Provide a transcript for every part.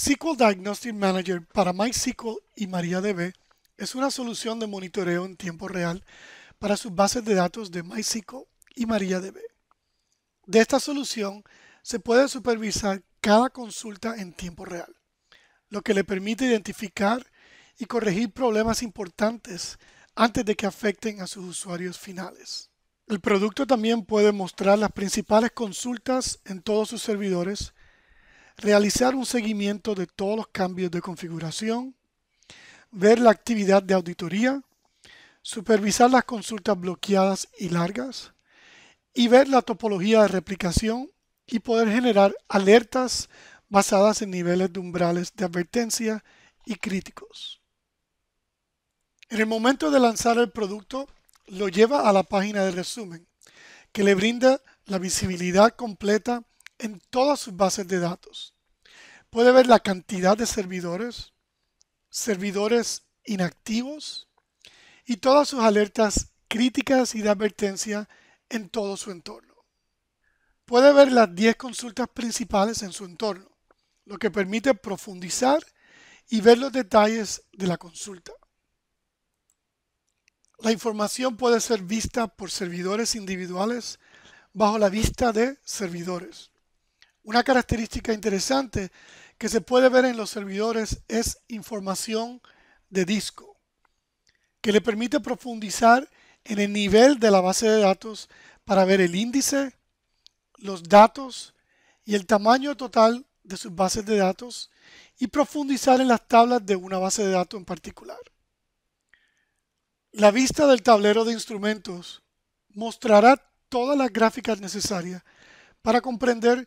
SQL Diagnostic Manager para MySQL y MariaDB es una solución de monitoreo en tiempo real para sus bases de datos de MySQL y MariaDB. De esta solución se puede supervisar cada consulta en tiempo real, lo que le permite identificar y corregir problemas importantes antes de que afecten a sus usuarios finales. El producto también puede mostrar las principales consultas en todos sus servidores realizar un seguimiento de todos los cambios de configuración, ver la actividad de auditoría, supervisar las consultas bloqueadas y largas, y ver la topología de replicación y poder generar alertas basadas en niveles de umbrales de advertencia y críticos. En el momento de lanzar el producto, lo lleva a la página de resumen, que le brinda la visibilidad completa en todas sus bases de datos. Puede ver la cantidad de servidores, servidores inactivos y todas sus alertas críticas y de advertencia en todo su entorno. Puede ver las 10 consultas principales en su entorno, lo que permite profundizar y ver los detalles de la consulta. La información puede ser vista por servidores individuales bajo la vista de servidores. Una característica interesante que se puede ver en los servidores es información de disco, que le permite profundizar en el nivel de la base de datos para ver el índice, los datos y el tamaño total de sus bases de datos y profundizar en las tablas de una base de datos en particular. La vista del tablero de instrumentos mostrará todas las gráficas necesarias para comprender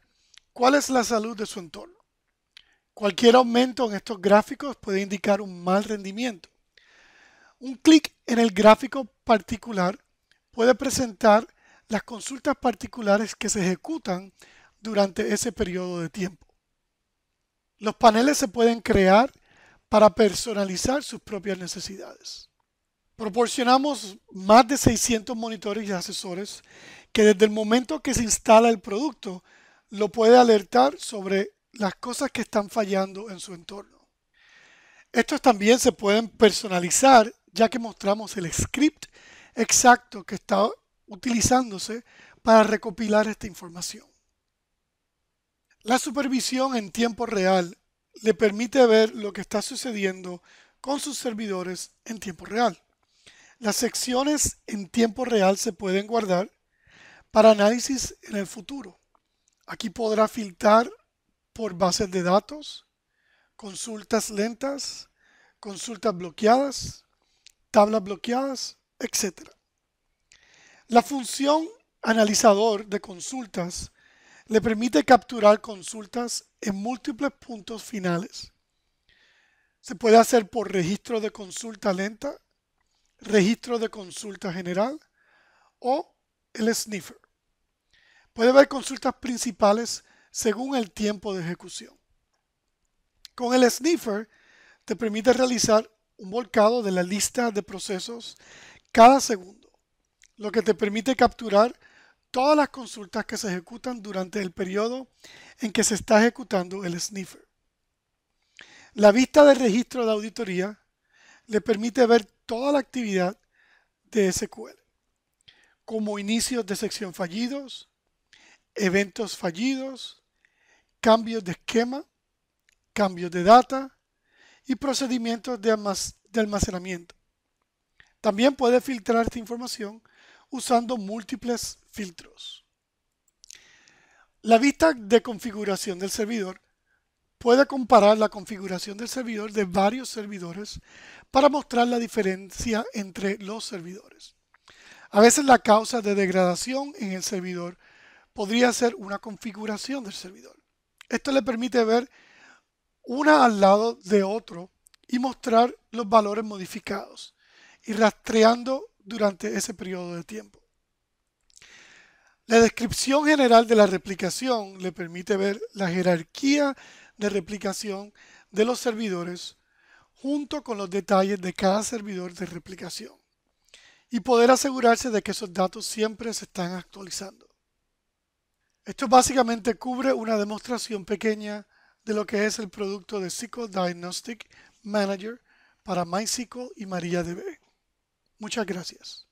¿Cuál es la salud de su entorno? Cualquier aumento en estos gráficos puede indicar un mal rendimiento. Un clic en el gráfico particular puede presentar las consultas particulares que se ejecutan durante ese periodo de tiempo. Los paneles se pueden crear para personalizar sus propias necesidades. Proporcionamos más de 600 monitores y asesores que desde el momento que se instala el producto lo puede alertar sobre las cosas que están fallando en su entorno. Estos también se pueden personalizar ya que mostramos el script exacto que está utilizándose para recopilar esta información. La supervisión en tiempo real le permite ver lo que está sucediendo con sus servidores en tiempo real. Las secciones en tiempo real se pueden guardar para análisis en el futuro. Aquí podrá filtrar por bases de datos, consultas lentas, consultas bloqueadas, tablas bloqueadas, etc. La función analizador de consultas le permite capturar consultas en múltiples puntos finales. Se puede hacer por registro de consulta lenta, registro de consulta general o el sniffer. Puede ver consultas principales según el tiempo de ejecución. Con el sniffer te permite realizar un volcado de la lista de procesos cada segundo, lo que te permite capturar todas las consultas que se ejecutan durante el periodo en que se está ejecutando el sniffer. La vista de registro de auditoría le permite ver toda la actividad de SQL, como inicios de sección fallidos, eventos fallidos, cambios de esquema, cambios de data y procedimientos de, almacenamiento. También puede filtrar esta información usando múltiples filtros. La vista de configuración del servidor puede comparar la configuración del servidor de varios servidores para mostrar la diferencia entre los servidores. A veces la causa de degradación en el servidor podría ser una configuración del servidor. Esto le permite ver una al lado de otro y mostrar los valores modificados y rastreando durante ese periodo de tiempo. La descripción general de la replicación le permite ver la jerarquía de replicación de los servidores junto con los detalles de cada servidor de replicación y poder asegurarse de que esos datos siempre se están actualizando. Esto básicamente cubre una demostración pequeña de lo que es el producto de SQL Diagnostic Manager para MySQL y MariaDB. Muchas gracias.